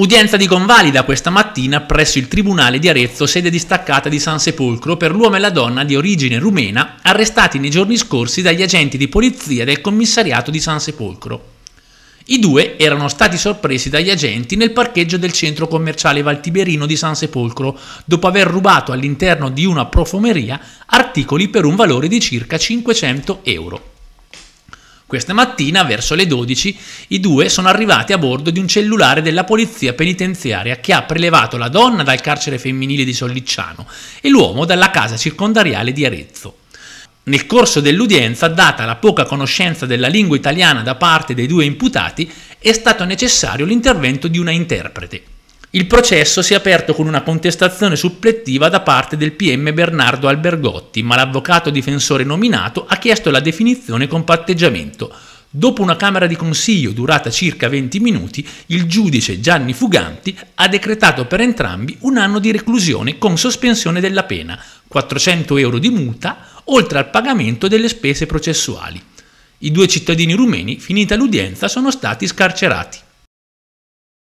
Udienza di convalida questa mattina presso il Tribunale di Arezzo, sede distaccata di San Sepolcro, per l'uomo e la donna di origine rumena arrestati nei giorni scorsi dagli agenti di polizia del commissariato di San Sepolcro. I due erano stati sorpresi dagli agenti nel parcheggio del centro commerciale Valtiberino di San Sepolcro, dopo aver rubato all'interno di una profumeria articoli per un valore di circa 500 euro. Questa mattina, verso le 12, i due sono arrivati a bordo di un cellulare della polizia penitenziaria che ha prelevato la donna dal carcere femminile di Sollicciano e l'uomo dalla casa circondariale di Arezzo. Nel corso dell'udienza, data la poca conoscenza della lingua italiana da parte dei due imputati, è stato necessario l'intervento di una interprete. Il processo si è aperto con una contestazione supplettiva da parte del PM Bernardo Albergotti, ma l'avvocato difensore nominato ha chiesto la definizione con patteggiamento. Dopo una Camera di Consiglio durata circa 20 minuti, il giudice Gianni Fuganti ha decretato per entrambi un anno di reclusione con sospensione della pena, 400 euro di multa, oltre al pagamento delle spese processuali. I due cittadini rumeni, finita l'udienza, sono stati scarcerati.